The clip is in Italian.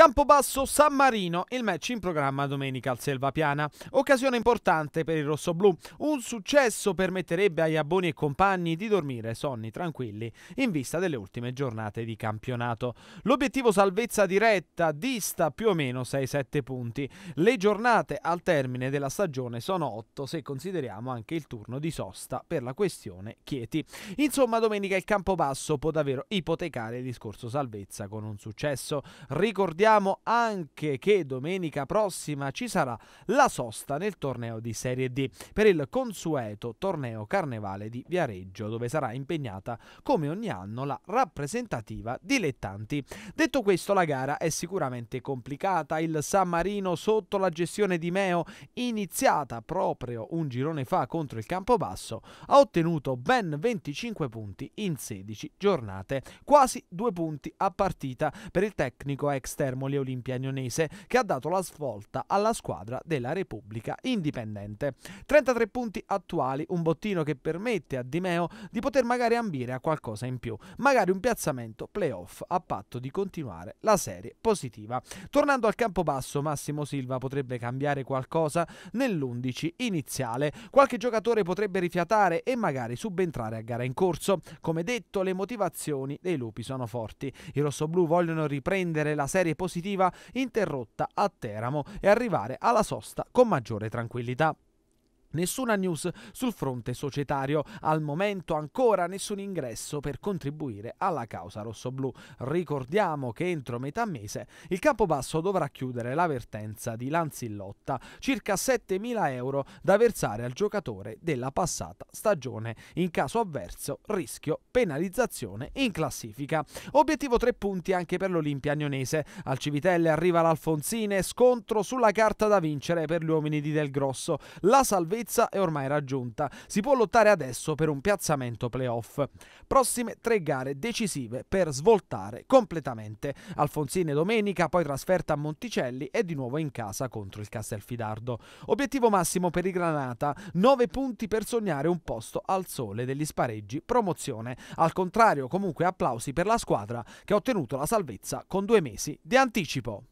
Campobasso San Marino, il match in programma domenica al Selvapiana. Occasione importante per il rossoblù. Un successo permetterebbe agli abboni e compagni di dormire sonni tranquilli in vista delle ultime giornate di campionato. L'obiettivo salvezza diretta dista più o meno 6-7 punti. Le giornate al termine della stagione sono 8 se consideriamo anche il turno di sosta per la questione Chieti. Insomma, domenica il Campobasso può davvero ipotecare il discorso salvezza con un successo. Ricordiamo ricordiamo anche che domenica prossima ci sarà la sosta nel torneo di Serie D per il consueto torneo carnevale di Viareggio dove sarà impegnata come ogni anno la rappresentativa dilettanti. Detto questo la gara è sicuramente complicata, il San Marino sotto la gestione di Meo iniziata proprio un girone fa contro il Campobasso ha ottenuto ben 25 punti in 16 giornate, quasi due punti a partita per il tecnico externo Termoli Olimpianionese che ha dato la svolta alla squadra della Repubblica Indipendente. 33 punti attuali, un bottino che permette a Di Meo di poter magari ambire a qualcosa in più, magari un piazzamento playoff a patto di continuare la serie positiva. Tornando al campo basso, Massimo Silva potrebbe cambiare qualcosa nell'11 iniziale. Qualche giocatore potrebbe rifiatare e magari subentrare a gara in corso. Come detto, le motivazioni dei lupi sono forti. I rossoblù vogliono riprendere la serie positiva positiva interrotta a Teramo e arrivare alla sosta con maggiore tranquillità. Nessuna news sul fronte societario, al momento ancora nessun ingresso per contribuire alla causa rossoblù. Ricordiamo che entro metà mese il Campobasso dovrà chiudere la vertenza di Lanzillotta, circa 7.000 euro da versare al giocatore della passata stagione. In caso avverso, rischio penalizzazione in classifica. Obiettivo 3 punti anche per l'Olimpia Agnonese. Al Civitelle arriva l'Alfonsine, scontro sulla carta da vincere per gli uomini di Del Grosso. La salvezza salvezza è ormai raggiunta. Si può lottare adesso per un piazzamento playoff. Prossime tre gare decisive per svoltare completamente. Alfonsine domenica, poi trasferta a Monticelli e di nuovo in casa contro il Castelfidardo. Obiettivo massimo per i Granata, 9 punti per sognare un posto al sole degli spareggi promozione. Al contrario, comunque applausi per la squadra che ha ottenuto la salvezza con due mesi di anticipo.